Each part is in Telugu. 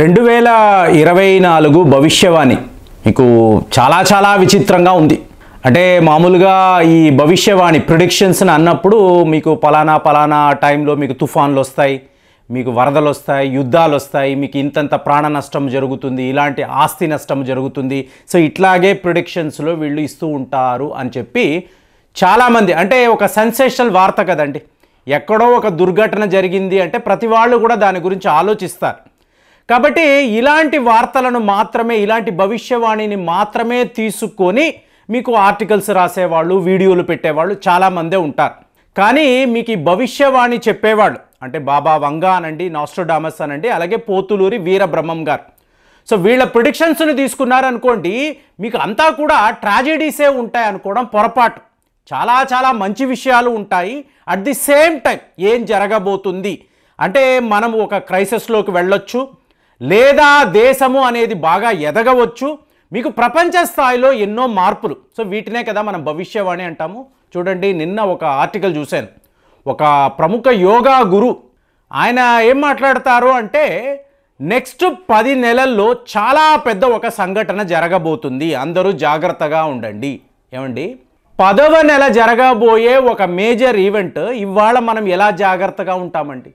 రెండు వేల ఇరవై నాలుగు భవిష్యవాణి మీకు చాలా చాలా విచిత్రంగా ఉంది అంటే మామూలుగా ఈ భవిష్యవాణి ప్రిడిక్షన్స్ అన్నప్పుడు మీకు పలానా పలానా టైంలో మీకు తుఫాన్లు వస్తాయి మీకు వరదలు వస్తాయి యుద్ధాలు వస్తాయి మీకు ఇంతంత ప్రాణ నష్టం జరుగుతుంది ఇలాంటి ఆస్తి నష్టం జరుగుతుంది సో ఇట్లాగే ప్రొడిక్షన్స్లో వీళ్ళు ఇస్తూ ఉంటారు అని చెప్పి చాలామంది అంటే ఒక సెన్సేషనల్ వార్త కదండి ఎక్కడో ఒక దుర్ఘటన జరిగింది అంటే ప్రతి వాళ్ళు కూడా దాని గురించి ఆలోచిస్తారు కాబట్టి ఇలాంటి వార్తలను మాత్రమే ఇలాంటి భవిష్యవాణిని మాత్రమే తీసుకొని మీకు ఆర్టికల్స్ రాసేవాళ్ళు వీడియోలు పెట్టేవాళ్ళు చాలామందే ఉంటారు కానీ మీకు ఈ భవిష్యవాణి చెప్పేవాళ్ళు అంటే బాబా వంగా అనండి నాస్ట్రోడామస్ అనండి అలాగే పోతులూరి వీరబ్రహ్మం గారు సో వీళ్ళ ప్రిడిక్షన్స్ని తీసుకున్నారనుకోండి మీకు అంతా కూడా ట్రాజెడీసే ఉంటాయి అనుకోవడం పొరపాటు చాలా చాలా మంచి విషయాలు ఉంటాయి అట్ ది సేమ్ టైం ఏం జరగబోతుంది అంటే మనం ఒక క్రైసిస్లోకి వెళ్ళొచ్చు లేదా దేశము అనేది బాగా ఎదగవచ్చు మీకు ప్రపంచ స్థాయిలో ఎన్నో మార్పులు సో వీటినే కదా మనం భవిష్యవాణి అంటాము చూడండి నిన్న ఒక ఆర్టికల్ చూశాను ఒక ప్రముఖ యోగా గురు ఆయన ఏం మాట్లాడతారు అంటే నెక్స్ట్ పది నెలల్లో చాలా పెద్ద ఒక సంఘటన జరగబోతుంది అందరూ జాగ్రత్తగా ఉండండి ఏమండి పదవ నెల జరగబోయే ఒక మేజర్ ఈవెంట్ ఇవాళ మనం ఎలా జాగ్రత్తగా ఉంటామండి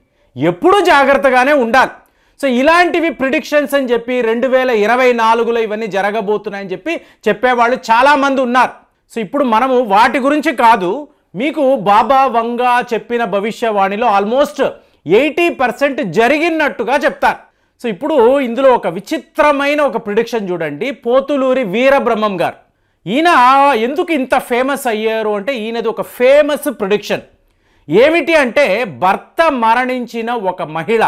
ఎప్పుడూ జాగ్రత్తగానే ఉండాలి సో ఇలాంటివి ప్రిడిక్షన్స్ అని చెప్పి రెండు వేల ఇరవై నాలుగులో ఇవన్నీ జరగబోతున్నాయని చెప్పి చెప్పేవాళ్ళు చాలామంది ఉన్నారు సో ఇప్పుడు మనము వాటి గురించి కాదు మీకు బాబా వంగా చెప్పిన భవిష్యవాణిలో ఆల్మోస్ట్ ఎయిటీ పర్సెంట్ జరిగినట్టుగా చెప్తారు సో ఇప్పుడు ఇందులో ఒక విచిత్రమైన ఒక ప్రిడిక్షన్ చూడండి పోతులూరి వీరబ్రహ్మం గారు ఈయన ఎందుకు ఇంత ఫేమస్ అయ్యారు అంటే ఈయనది ఒక ఫేమస్ ప్రిడిక్షన్ ఏమిటి అంటే భర్త మరణించిన ఒక మహిళ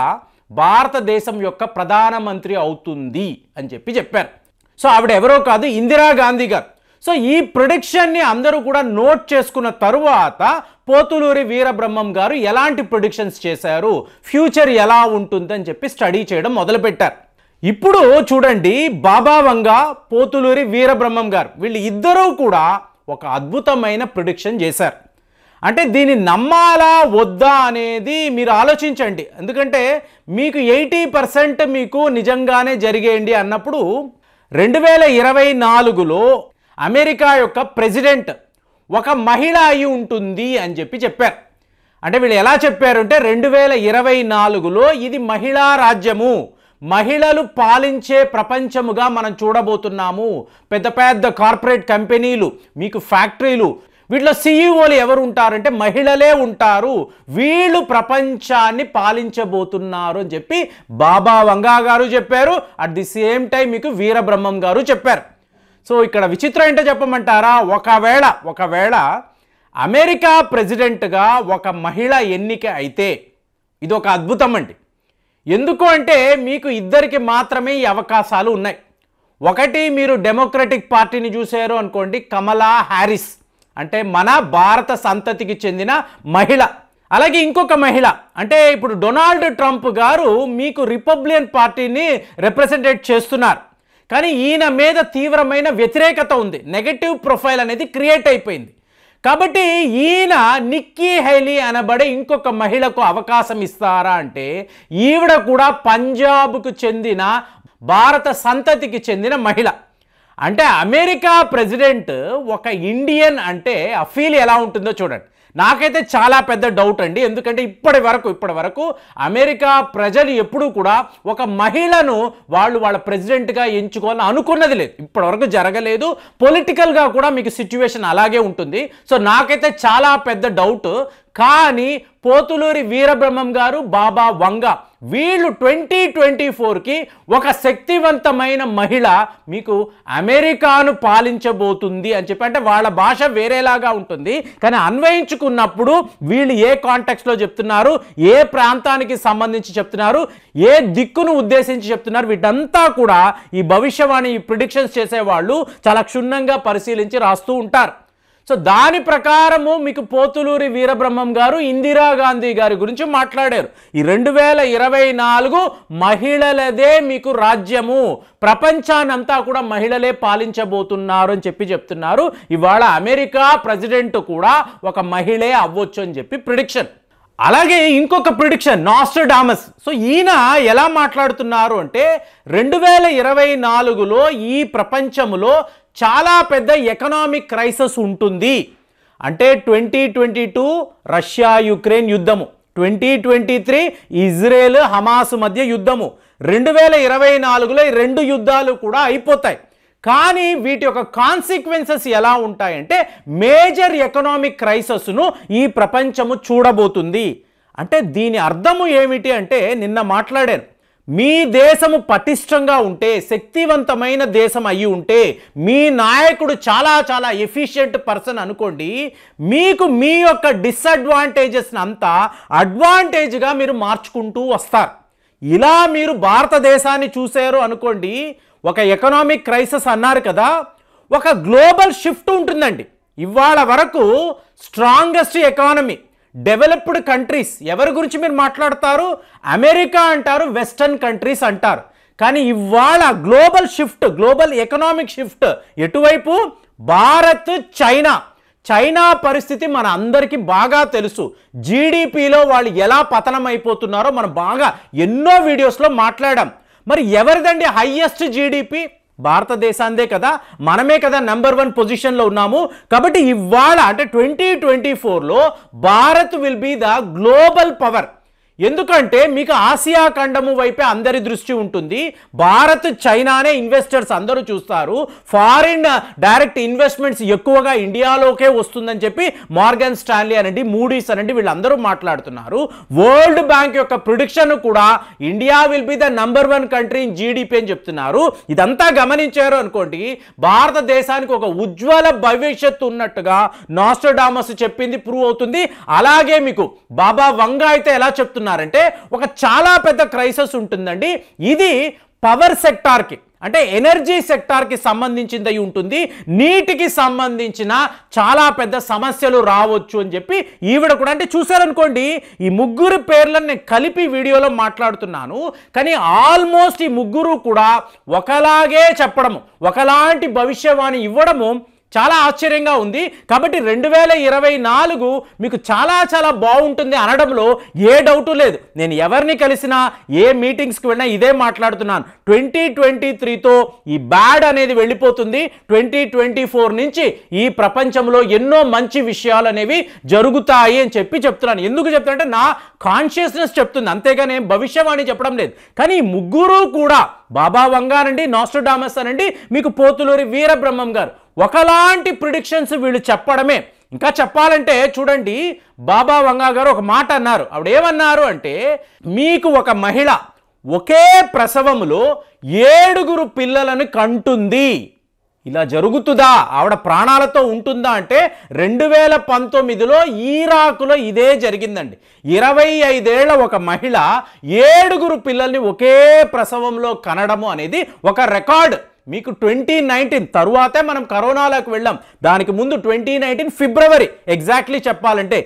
భారతదేశం యొక్క ప్రధానమంత్రి అవుతుంది అని చెప్పి చెప్పారు సో ఆవిడ ఎవరో కాదు ఇందిరాగాంధీ గారు సో ఈ ప్రొడిక్షన్ని అందరూ కూడా నోట్ చేసుకున్న తరువాత పోతులూరి వీరబ్రహ్మం గారు ఎలాంటి ప్రొడిక్షన్స్ చేశారు ఫ్యూచర్ ఎలా ఉంటుంది అని చెప్పి స్టడీ చేయడం మొదలుపెట్టారు ఇప్పుడు చూడండి బాబా వంగ పోతులూరి వీరబ్రహ్మం గారు వీళ్ళు ఇద్దరూ కూడా ఒక అద్భుతమైన ప్రొడిక్షన్ చేశారు అంటే దీన్ని నమ్మాలా వద్దా అనేది మీరు ఆలోచించండి ఎందుకంటే మీకు ఎయిటీ పర్సెంట్ మీకు నిజంగానే జరిగేయండి అన్నప్పుడు రెండు వేల ఇరవై నాలుగులో అమెరికా యొక్క ప్రెసిడెంట్ ఒక మహిళ అయి ఉంటుంది అని చెప్పి చెప్పారు అంటే వీళ్ళు ఎలా చెప్పారంటే రెండు వేల ఇరవై నాలుగులో ఇది మహిళా రాజ్యము మహిళలు పాలించే ప్రపంచముగా మనం చూడబోతున్నాము పెద్ద పెద్ద కార్పొరేట్ కంపెనీలు మీకు ఫ్యాక్టరీలు వీటిలో సీఈఓలు ఎవరు ఉంటారంటే మహిళలే ఉంటారు వీళ్ళు ప్రపంచాన్ని పాలించబోతున్నారు అని చెప్పి బాబా వంగా గారు చెప్పారు అట్ ది సేమ్ టైం మీకు వీరబ్రహ్మం గారు చెప్పారు సో ఇక్కడ విచిత్రం ఏంటో చెప్పమంటారా ఒకవేళ ఒకవేళ అమెరికా ప్రెసిడెంట్గా ఒక మహిళ ఎన్నిక అయితే ఇది ఒక అద్భుతం అండి ఎందుకు అంటే మీకు ఇద్దరికి మాత్రమే ఈ అవకాశాలు ఉన్నాయి ఒకటి మీరు డెమోక్రటిక్ పార్టీని చూశారు అనుకోండి కమలా హ్యారిస్ అంటే మన భారత సంతతికి చెందిన మహిళ అలాగే ఇంకొక మహిళ అంటే ఇప్పుడు డొనాల్డ్ ట్రంప్ గారు మీకు రిపబ్లియన్ పార్టీని రిప్రజెంటేట్ చేస్తున్నారు కానీ ఈయన మీద తీవ్రమైన వ్యతిరేకత ఉంది నెగటివ్ ప్రొఫైల్ అనేది క్రియేట్ అయిపోయింది కాబట్టి ఈయన నిక్కీ హైలీ అనబడే ఇంకొక మహిళకు అవకాశం ఇస్తారా అంటే ఈవిడ కూడా పంజాబ్కు చెందిన భారత సంతతికి చెందిన మహిళ అంటే అమెరికా ప్రెసిడెంట్ ఒక ఇండియన్ అంటే ఆ ఫీల్ ఎలా ఉంటుందో చూడండి నాకైతే చాలా పెద్ద డౌట్ అండి ఎందుకంటే ఇప్పటి వరకు ఇప్పటి వరకు అమెరికా ప్రజలు ఎప్పుడూ కూడా ఒక మహిళను వాళ్ళు వాళ్ళ ప్రెసిడెంట్గా ఎంచుకోవాలని అనుకున్నది లేదు ఇప్పటివరకు జరగలేదు పొలిటికల్గా కూడా మీకు సిచ్యువేషన్ అలాగే ఉంటుంది సో నాకైతే చాలా పెద్ద డౌట్ కానీ పోతులూరి వీరబ్రహ్మం గారు బాబా వంగ వీళ్ళు ట్వంటీ ట్వంటీ ఫోర్కి ఒక శక్తివంతమైన మహిళ మీకు అమెరికాను పాలించబోతుంది అని చెప్పి అంటే వాళ్ళ భాష వేరేలాగా ఉంటుంది కానీ అన్వయించుకున్నప్పుడు వీళ్ళు ఏ కాంటెక్స్లో చెప్తున్నారు ఏ ప్రాంతానికి సంబంధించి చెప్తున్నారు ఏ దిక్కును ఉద్దేశించి చెప్తున్నారు వీటంతా కూడా ఈ భవిష్యవాణి ఈ ప్రిడిక్షన్స్ చేసేవాళ్ళు చాలా క్షుణ్ణంగా పరిశీలించి రాస్తూ ఉంటారు సో దాని ప్రకారము మీకు పోతులూరి వీరబ్రహ్మం గారు ఇందిరాగాంధీ గారి గురించి మాట్లాడారు ఈ రెండు వేల ఇరవై నాలుగు మహిళలదే మీకు రాజ్యము ప్రపంచానంతా కూడా మహిళలే పాలించబోతున్నారు అని చెప్పి చెప్తున్నారు ఇవాళ అమెరికా ప్రెసిడెంట్ కూడా ఒక మహిళే అవ్వచ్చు అని చెప్పి ప్రిడిక్షన్ అలాగే ఇంకొక ప్రిడిక్షన్ డామస్ సో ఈయన ఎలా మాట్లాడుతున్నారు అంటే రెండు వేల ఇరవై నాలుగులో ఈ ప్రపంచంలో చాలా పెద్ద ఎకనామిక్ క్రైసిస్ ఉంటుంది అంటే twenty twenty two Russia Ukraine యుద్ధము twenty twenty three Israel Hamas మధ్య యుద్ధము రెండు వేల ఇరవై నాలుగులో రెండు యుద్ధాలు కూడా అయిపోతాయి కానీ వీటి యొక్క కాన్సిక్వెన్సెస్ ఎలా ఉంటాయంటే మేజర్ ఎకనామిక్ క్రైసస్ను ఈ ప్రపంచము చూడబోతుంది అంటే దీని అర్థము ఏమిటి అంటే నిన్న మాట్లాడాను మీ దేశము పటిష్టంగా ఉంటే శక్తివంతమైన దేశం అయి ఉంటే మీ నాయకుడు చాలా చాలా ఎఫిషియెంట్ పర్సన్ అనుకోండి మీకు మీ యొక్క డిస్అడ్వాంటేజెస్ని అంతా అడ్వాంటేజ్గా మీరు మార్చుకుంటూ వస్తారు ఇలా మీరు భారతదేశాన్ని చూశారు అనుకోండి ఒక ఎకనామిక్ క్రైసిస్ అన్నారు కదా ఒక గ్లోబల్ షిఫ్ట్ ఉంటుందండి ఇవాళ వరకు స్ట్రాంగెస్ట్ ఎకానమీ డెవలప్డ్ కంట్రీస్ ఎవరి గురించి మీరు మాట్లాడతారు అమెరికా అంటారు వెస్టర్న్ కంట్రీస్ అంటారు కానీ ఇవాళ global shift global economic shift ఎటువైపు భారత్ చైనా చైనా పరిస్థితి మన అందరికీ బాగా తెలుసు జీడిపిలో వాళ్ళు ఎలా పతనం అయిపోతున్నారో మనం బాగా ఎన్నో వీడియోస్లో మాట్లాడాం మరి ఎవరిదండి హయ్యెస్ట్ జీడిపి భారతదేశాందే కదా మనమే కదా నెంబర్ వన్ పొజిషన్లో ఉన్నాము కాబట్టి ఇవాళ అంటే ట్వంటీ ట్వంటీ ఫోర్లో Bharat will be the global power ఎందుకంటే మీకు ఆసియా ఖండము వైపే అందరి దృష్టి ఉంటుంది భారత్ చైనానే ఇన్వెస్టర్స్ అందరూ చూస్తారు ఫారిన్ డైరెక్ట్ ఇన్వెస్ట్మెంట్స్ ఎక్కువగా ఇండియాలోకే వస్తుందని చెప్పి మార్గన్ స్టాన్లీ అనండి మూడీస్ అనండి వీళ్ళందరూ మాట్లాడుతున్నారు వరల్డ్ బ్యాంక్ యొక్క ప్రిడిక్షన్ కూడా India will be the number one country in GDP అని చెప్తున్నారు ఇదంతా గమనించారు అనుకోండి భారతదేశానికి ఒక ఉజ్వల భవిష్యత్తు ఉన్నట్టుగా నాస్టోడామస్ చెప్పింది ప్రూవ్ అవుతుంది అలాగే మీకు బాబా వంగ అయితే ఎలా చెప్తున్నారు ఏమంటున్నారంటే ఒక చాలా పెద్ద క్రైసిస్ ఉంటుందండి ఇది పవర్ సెక్టార్కి అంటే ఎనర్జీ సెక్టార్కి సంబంధించిందై ఉంటుంది నీటికి సంబంధించిన చాలా పెద్ద సమస్యలు రావచ్చు అని చెప్పి ఈవిడ కూడా అంటే చూశారనుకోండి ఈ ముగ్గురు పేర్లను నేను కలిపి వీడియోలో మాట్లాడుతున్నాను కానీ ఆల్మోస్ట్ ఈ ముగ్గురు కూడా ఒకలాగే చెప్పడము ఒకలాంటి భవిష్యవాణి ఇవ్వడము చాలా ఆశ్చర్యంగా ఉంది కాబట్టి రెండు వేల ఇరవై నాలుగు మీకు చాలా చాలా బాగుంటుంది అనడంలో ఏ డౌటు లేదు నేను ఎవరిని కలిసినా ఏ మీటింగ్స్కి వెళ్ళినా ఇదే మాట్లాడుతున్నాను ట్వంటీ ట్వంటీ త్రీతో ఈ బ్యాడ్ అనేది వెళ్ళిపోతుంది ట్వంటీ ట్వంటీ ఫోర్ నుంచి ఈ ప్రపంచంలో ఎన్నో మంచి విషయాలు అనేవి జరుగుతాయి అని చెప్పి చెప్తున్నాను ఎందుకు చెప్తానంటే నా కాన్షియస్నెస్ చెప్తుంది అంతేగానే భవిష్యవాణి చెప్పడం లేదు కానీ ముగ్గురు కూడా బాబా వంగానండి డామస్ అనండి మీకు పోతులూరి వీరబ్రహ్మం గారు ఒకలాంటి ప్రిడిక్షన్స్ వీళ్ళు చెప్పడమే ఇంకా చెప్పాలంటే చూడండి బాబా వంగా గారు ఒక మాట అన్నారు ఆవిడ ఏమన్నారు అంటే మీకు ఒక మహిళ ఒకే ప్రసవములో ఏడుగురు పిల్లలను కంటుంది ఇలా జరుగుతుందా ఆవిడ ప్రాణాలతో ఉంటుందా అంటే రెండు వేల పంతొమ్మిదిలో ఈరాకులో ఇదే జరిగిందండి ఇరవై ఐదేళ్ల ఒక మహిళ ఏడుగురు పిల్లల్ని ఒకే ప్రసవంలో కనడము అనేది ఒక రికార్డు మీకు ట్వంటీ నైన్టీన్ తరువాతే మనం కరోనాలోకి వెళ్ళాం దానికి ముందు ట్వంటీ నైన్టీన్ ఫిబ్రవరి ఎగ్జాక్ట్లీ చెప్పాలంటే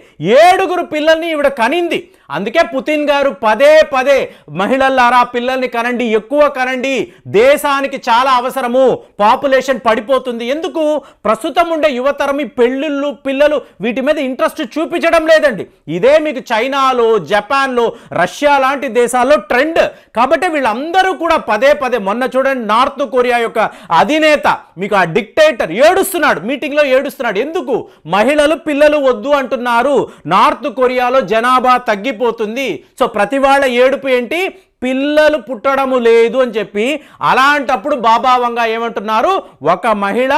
ఏడుగురు పిల్లల్ని ఇవిడ కనింది అందుకే పుతిన్ గారు పదే పదే మహిళలారా పిల్లల్ని కనండి ఎక్కువ కనండి దేశానికి చాలా అవసరము పాపులేషన్ పడిపోతుంది ఎందుకు ప్రస్తుతం ఉండే యువతరం ఈ పెళ్ళిళ్ళు పిల్లలు వీటి మీద ఇంట్రెస్ట్ చూపించడం లేదండి ఇదే మీకు చైనాలో జపాన్లో రష్యా లాంటి దేశాల్లో ట్రెండ్ కాబట్టి వీళ్ళందరూ కూడా పదే పదే మొన్న చూడండి నార్త్ కొరియా యొక్క అధినేత మీకు ఆ డిక్టేటర్ ఏడుస్తున్నాడు మీటింగ్లో ఏడుస్తున్నాడు ఎందుకు మహిళలు పిల్లలు వద్దు అంటున్నారు నార్త్ కొరియాలో జనాభా తగ్గి పెరిగిపోతుంది సో ప్రతి వాళ్ళ ఏడుపు ఏంటి పిల్లలు పుట్టడము లేదు అని చెప్పి అలాంటప్పుడు బాబా ఏమంటున్నారు ఒక మహిళ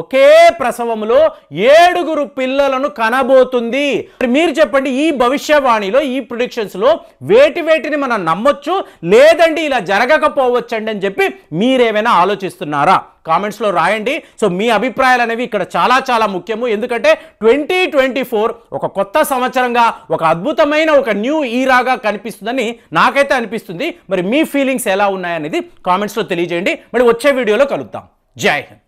ఒకే ప్రసవములో ఏడుగురు పిల్లలను కనబోతుంది మీరు చెప్పండి ఈ భవిష్యవాణిలో ఈ లో వేటి వేటిని మనం నమ్మొచ్చు లేదండి ఇలా జరగకపోవచ్చండి అని చెప్పి మీరేమైనా ఆలోచిస్తున్నారా కామెంట్స్లో రాయండి సో మీ అభిప్రాయాలు అనేవి ఇక్కడ చాలా చాలా ముఖ్యము ఎందుకంటే ట్వంటీ ట్వంటీ ఫోర్ ఒక కొత్త సంవత్సరంగా ఒక అద్భుతమైన ఒక న్యూ ఈరాగా కనిపిస్తుందని నాకైతే అనిపిస్తుంది మరి మీ ఫీలింగ్స్ ఎలా ఉన్నాయనేది కామెంట్స్లో తెలియజేయండి మరి వచ్చే వీడియోలో కలుద్దాం జై హింద్